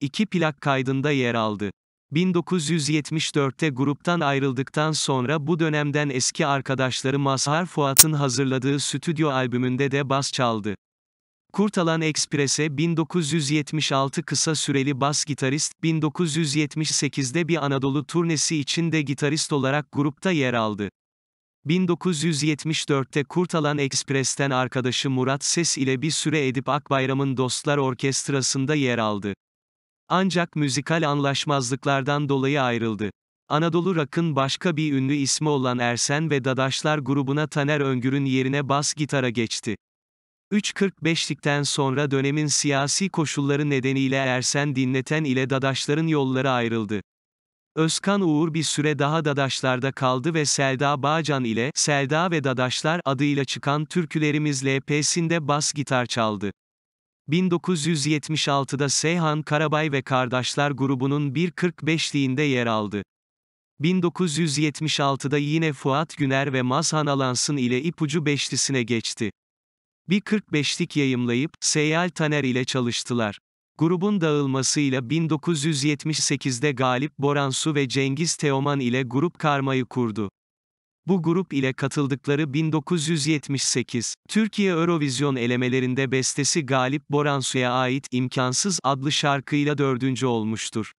iki plak kaydında yer aldı. 1974'te gruptan ayrıldıktan sonra bu dönemden eski arkadaşları Mazhar Fuat'ın hazırladığı stüdyo albümünde de bas çaldı. Kurtalan Express'e 1976 kısa süreli bas gitarist, 1978'de bir Anadolu turnesi için de gitarist olarak grupta yer aldı. 1974'te Kurtalan Express'ten arkadaşı Murat Ses ile bir süre Edip Akbayram'ın Dostlar Orkestrası'nda yer aldı. Ancak müzikal anlaşmazlıklardan dolayı ayrıldı. Anadolu Rock'ın başka bir ünlü ismi olan Ersen ve Dadaşlar grubuna Taner Öngür'ün yerine bas gitara geçti. 3.45'likten sonra dönemin siyasi koşulları nedeniyle Ersen Dinleten ile Dadaşların yolları ayrıldı. Özkan Uğur bir süre daha Dadaşlar'da kaldı ve Selda Bağcan ile Selda ve Dadaşlar adıyla çıkan türkülerimiz LP'sinde bas gitar çaldı. 1976'da Seyhan Karabay ve Kardeşler grubunun 1.45'liğinde yer aldı. 1976'da yine Fuat Güner ve Mazhan Alansın ile ipucu beşlisine geçti. Bir 45'lik yayımlayıp, Seyal Taner ile çalıştılar. Grubun dağılmasıyla 1978'de Galip Boransu ve Cengiz Teoman ile grup Karma'yı kurdu bu grup ile katıldıkları 1978, Türkiye Eurovision elemelerinde bestesi Galip Boransu'ya ait İmkansız adlı şarkıyla dördüncü olmuştur.